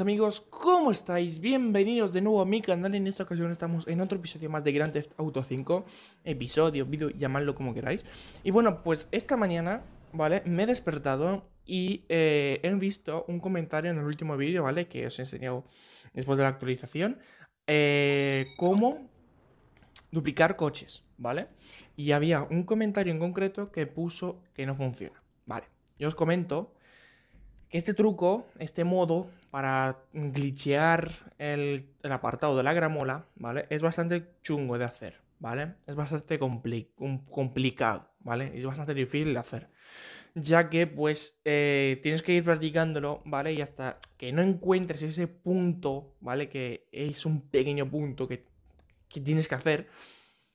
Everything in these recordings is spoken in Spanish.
amigos, ¿cómo estáis? Bienvenidos de nuevo a mi canal, en esta ocasión estamos en otro episodio más de Grand Theft Auto 5 Episodio, vídeo, llamadlo como queráis Y bueno, pues esta mañana, ¿vale? Me he despertado y eh, he visto un comentario en el último vídeo, ¿vale? Que os he enseñado después de la actualización eh, Cómo duplicar coches, ¿vale? Y había un comentario en concreto que puso que no funciona, ¿vale? Yo os comento este truco, este modo para glitchear el, apartado de la gramola, ¿vale? Es bastante chungo de hacer, ¿vale? Es bastante complicado, ¿vale? Es bastante difícil de hacer ya que pues eh, tienes que ir practicándolo, ¿vale? Y hasta que no encuentres ese punto, ¿vale? Que es un pequeño punto que, que, tienes que hacer,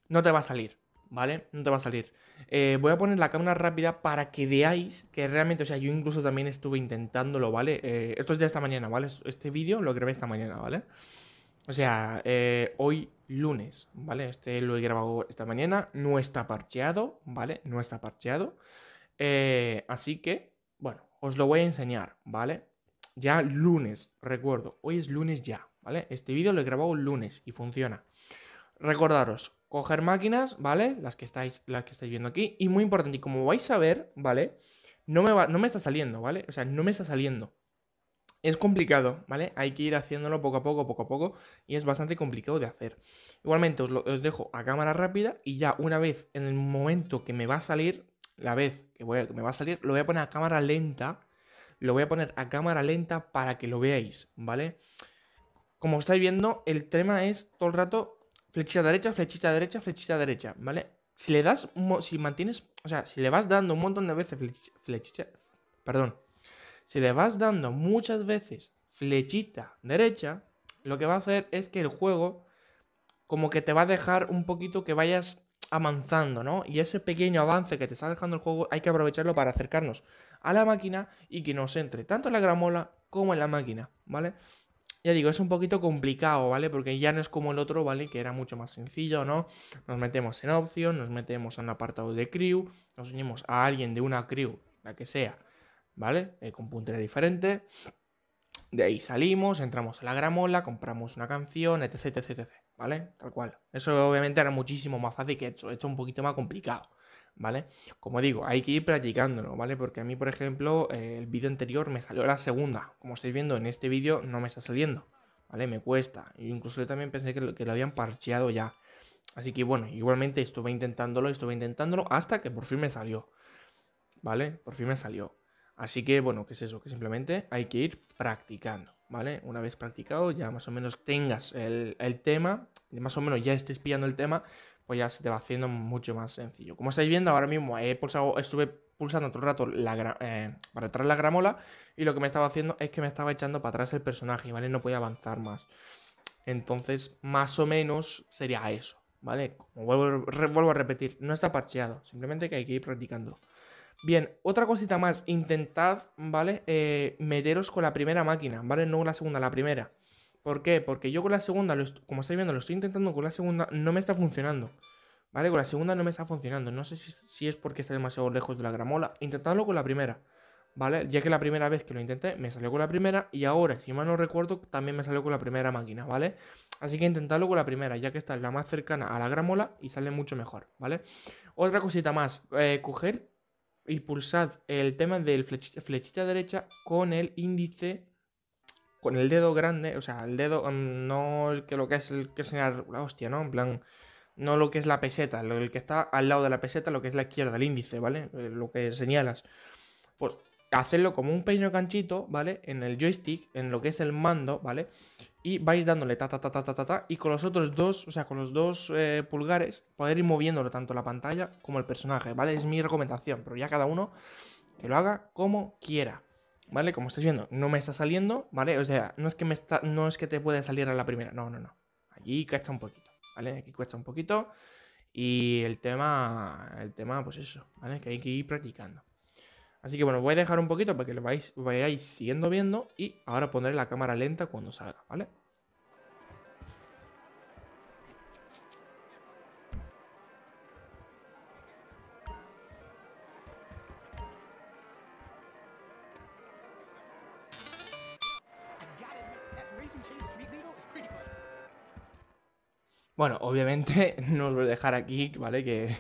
no te va a salir, ¿vale? No te va a salir. Eh, voy a poner la cámara rápida para que veáis que realmente, o sea, yo incluso también estuve intentándolo, ¿vale? Eh, esto es de esta mañana, ¿vale? Este vídeo lo grabé esta mañana, ¿vale? O sea, eh, hoy lunes, ¿vale? Este lo he grabado esta mañana, no está parcheado, ¿vale? No está parcheado. así que, bueno, os lo voy a enseñar, ¿vale? Ya lunes, recuerdo, hoy es lunes ya, ¿vale? Este vídeo lo he grabado lunes y funciona. Recordaros, coger máquinas, ¿vale? Las que estáis, las que estáis viendo aquí. Y muy importante, y como vais a ver, ¿vale? No me, no me está saliendo, ¿vale? O sea, no me está saliendo. Es complicado, ¿vale? Hay que ir haciéndolo poco a poco, poco a poco, y es bastante complicado de hacer. Igualmente, os, dejo a cámara rápida y ya una vez, en el momento que me va a salir, la vez que me va a salir, lo voy a poner a cámara lenta, lo voy a poner a cámara lenta para que lo veáis, ¿vale? Como estáis viendo, el tema es todo el rato flechita derecha, flechita derecha, flechita derecha, ¿vale? Si le das, si mantienes, o sea, si le vas dando un montón de veces flechita, perdón, si le vas dando muchas veces flechita derecha, lo que va a hacer es que el juego como que te va a dejar un poquito que vayas avanzando, ¿no? Y ese pequeño avance que te está dejando el juego hay que aprovecharlo para acercarnos a la máquina y que nos entre tanto en la gramola como en la máquina, ¿vale? Ya digo, es un poquito complicado, ¿vale? Porque ya no es como el otro, ¿vale? Que era mucho más sencillo, ¿no? Nos metemos en opción, nos metemos en un apartado de crew, nos unimos a alguien de una crew, la que sea, ¿vale? Eh, con puntera diferente. De ahí salimos, entramos a la gramola, compramos una canción, etc, etc, etc, ¿vale? Tal cual. Eso obviamente era muchísimo más fácil que esto, esto un poquito más complicado. ¿vale? Como digo, hay que ir practicándolo, ¿vale? Porque a mí, por ejemplo, el vídeo anterior me salió la segunda. Como estáis viendo, en este vídeo no me está saliendo, ¿vale? Me cuesta. E incluso yo también pensé que lo, habían parcheado ya. Así que bueno, igualmente estuve intentándolo, estuve intentándolo hasta que por fin me salió, ¿vale? Por fin me salió. Así que bueno, ¿qué es eso? Que simplemente hay que ir practicando, ¿vale? Una vez practicado, ya más o menos tengas el, el tema, más o menos ya estés pillando el tema, pues ya se te va haciendo mucho más sencillo. Como estáis viendo, ahora mismo he pulsado, estuve pulsando otro rato eh, para atrás la gramola y lo que me estaba haciendo es que me estaba echando para atrás el personaje, ¿vale? No podía avanzar más. Entonces, más o menos sería eso, ¿vale? Como vuelvo, a repetir, no está parcheado, simplemente que hay que ir practicando. Bien, otra cosita más, intentad, ¿vale? Eh, meteros con la primera máquina, ¿vale? No la segunda, la primera. ¿Por qué? Porque yo con la segunda, como estáis viendo, lo estoy intentando con la segunda, no me está funcionando. ¿Vale? Con la segunda no me está funcionando. No sé si, es porque está demasiado lejos de la gramola. Intentadlo con la primera. ¿Vale? Ya que la primera vez que lo intenté me salió con la primera y ahora, si mal no recuerdo, también me salió con la primera máquina, ¿vale? Así que intentadlo con la primera, ya que esta es la más cercana a la gramola y sale mucho mejor, ¿vale? Otra cosita más, eh, coger y pulsad el tema del flechita derecha con el índice con el dedo grande, o sea, el dedo, mm, no el que lo que es el que señalar, la, hostia, ¿no? En plan, no lo que es la peseta, lo, el que está al lado de la peseta, lo que es la izquierda, el índice, ¿vale? Eh, lo que señalas. Pues hacerlo como un pequeño canchito, ¿vale? En el joystick, en lo que es el mando, ¿vale? Y vais dándole ta ta ta ta ta ta, ta y con los otros dos, o sea, con los dos eh, pulgares, poder ir moviéndolo tanto la pantalla como el personaje, ¿vale? Es mi recomendación, pero ya cada uno que lo haga como quiera. ¿vale? Como estáis viendo, no me está saliendo, ¿vale? O sea, no es que, me está, no es que te pueda salir a la primera, no, no, no. Allí cuesta un poquito, ¿vale? Aquí cuesta un poquito y el tema, el tema, pues eso, ¿vale? Que hay que ir practicando. Así que bueno, voy a dejar un poquito para que lo vais, vayáis siguiendo viendo y ahora pondré la cámara lenta cuando salga, ¿vale? Bueno, obviamente no os voy a dejar aquí, ¿vale? Que,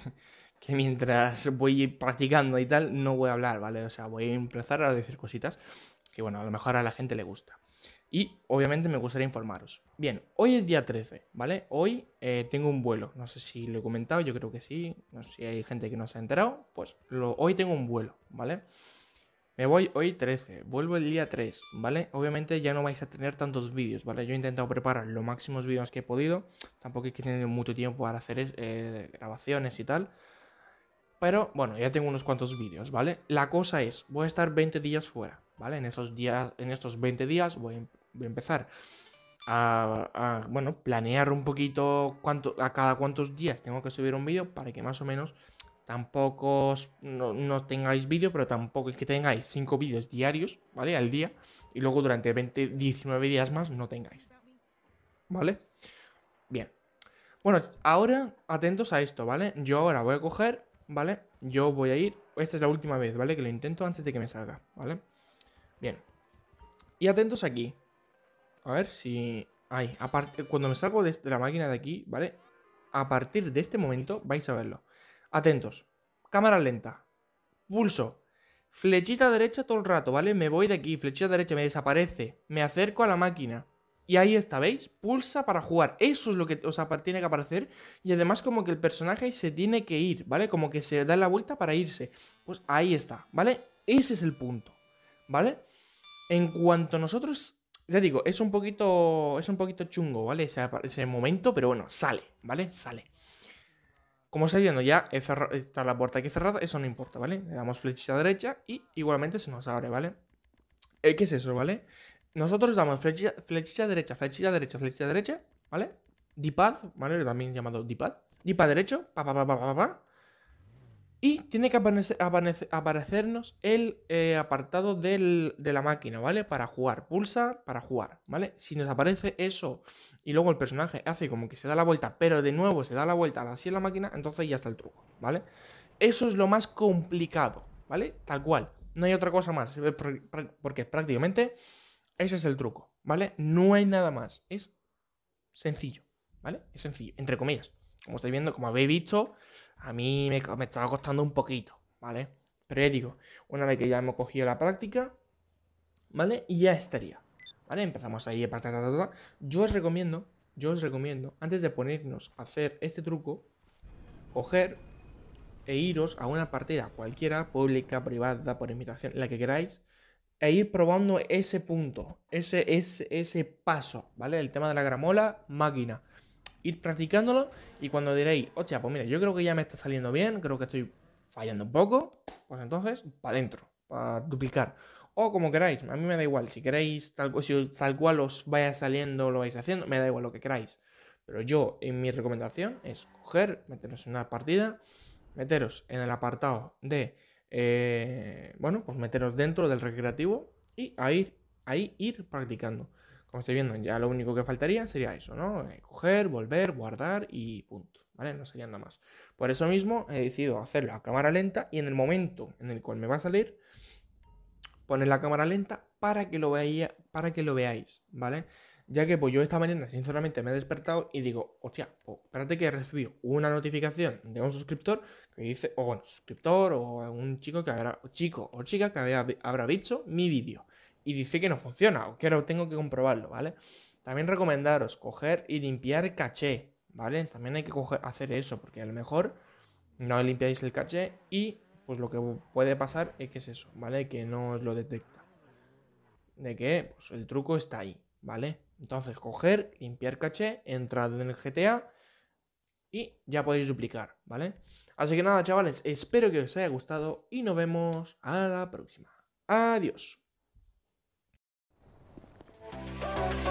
mientras voy practicando y tal, no voy a hablar, ¿vale? O sea, voy a empezar a decir cositas que, bueno, a lo mejor a la gente le gusta. Y obviamente me gustaría informaros. Bien, hoy es día 13, ¿vale? Hoy eh, tengo un vuelo. No sé si lo he comentado, yo creo que sí. No sé si hay gente que no se ha enterado. Pues hoy tengo un vuelo, ¿vale? vale me voy hoy 13, vuelvo el día 3, ¿vale? Obviamente ya no vais a tener tantos vídeos, ¿vale? Yo he intentado preparar los máximos vídeos que he podido, tampoco he tenido mucho tiempo para hacer eh, grabaciones y tal. Pero bueno, ya tengo unos cuantos vídeos, ¿vale? La cosa es, voy a estar 20 días fuera, ¿vale? En, esos días, en estos 20 días voy a, em, empezar a, bueno, planear un poquito cuánto, a cada cuántos días tengo que subir un vídeo para que más o menos tampoco no, tengáis vídeo, pero tampoco es que tengáis 5 vídeos diarios, ¿vale? Al día, y luego durante 20, 19 días más no tengáis, ¿vale? Bien. Bueno, ahora atentos a esto, ¿vale? Yo ahora voy a coger, ¿vale? Yo voy a ir, esta es la última vez, ¿vale? Que lo intento antes de que me salga, ¿vale? Bien. Y atentos aquí. A ver si... Ahí, aparte, cuando me salgo de la máquina de aquí, ¿vale? A partir de este momento vais a verlo. Atentos. Cámara lenta. Pulso. Flechita derecha todo el rato, ¿vale? Me voy de aquí, flechita derecha, me desaparece. Me acerco a la máquina. Y ahí está, ¿veis? Pulsa para jugar. Eso es lo que os tiene que aparecer. Y además como que el personaje se tiene que ir, ¿vale? Como que se da la vuelta para irse. Pues ahí está, ¿vale? Ese es el punto, ¿vale? En cuanto nosotros... Ya digo, es un poquito, es un poquito chungo, ¿vale? ese momento, pero bueno, sale, ¿vale? Sale. Como estáis viendo, ya eh, está la puerta aquí cerrada, eso no importa, ¿vale? Le damos flechita derecha y igualmente se nos abre, ¿vale? Eh, ¿Qué es eso, vale? Nosotros damos flechilla, derecha, flechilla derecha, flechilla derecha, ¿vale? Dipad, ¿vale? También llamado dipad. Dipad derecho, pa, pa, pa, pa, pa, pa. Y tiene que aparecer, aparecernos el eh, apartado de la máquina, ¿vale? Para jugar. Pulsa para jugar, ¿vale? Si nos aparece eso y luego el personaje hace como que se da la vuelta, pero de nuevo se da la vuelta así en la máquina, entonces ya está el truco, ¿vale? Eso es lo más complicado, ¿vale? Tal cual. No hay otra cosa más, porque prácticamente ese es el truco, ¿vale? No hay nada más. Es sencillo, ¿vale? Es sencillo, entre comillas como estáis viendo, como habéis visto, a mí me, estaba costando un poquito, ¿vale? Pero ya digo, una vez que ya hemos cogido la práctica, ¿vale? Y ya estaría, ¿vale? Empezamos ahí, ta, yo os recomiendo, yo os recomiendo, antes de ponernos a hacer este truco, coger e iros a una partida cualquiera, pública, privada, por invitación, la que queráis, e ir probando ese punto, ese, ese, ese paso, ¿vale? El tema de la gramola, máquina ir practicándolo y cuando diréis, O sea, pues mira, yo creo que ya me está saliendo bien, creo que estoy fallando un poco, pues entonces, para adentro, para duplicar. O como queráis, a mí me da igual, si queréis, tal, si tal cual os vaya saliendo, lo vais haciendo, me da igual lo que queráis. Pero yo, en mi recomendación, es coger, meteros en una partida, meteros en el apartado de, eh, bueno, pues meteros dentro del recreativo y ahí ahí ir practicando. Como estáis viendo, ya lo único que faltaría sería eso, ¿no? Eh, coger, volver, guardar y punto, ¿vale? No sería nada más. Por eso mismo he decidido hacerlo a cámara lenta y en el momento en el cual me va a salir, poner la cámara lenta para que lo, para que lo veáis, ¿vale? Ya que pues yo esta mañana sinceramente me he despertado y digo, hostia, pues, espérate que he recibido una notificación de un suscriptor que dice, o bueno, suscriptor o un chico que habrá, chico o chica que habrá visto mi vídeo y dice que no funciona, o que ahora tengo que comprobarlo, ¿vale? También recomendaros coger y limpiar caché, ¿vale? También hay que hacer eso, porque a lo mejor no limpiáis el caché y pues lo que puede pasar es que es eso, ¿vale? Que no os lo detecta. De que pues, el truco está ahí, ¿vale? Entonces, coger, limpiar caché, entrar en el GTA y ya podéis duplicar, ¿vale? Así que nada, chavales, espero que os haya gustado y nos vemos a la próxima. Adiós. Thank you.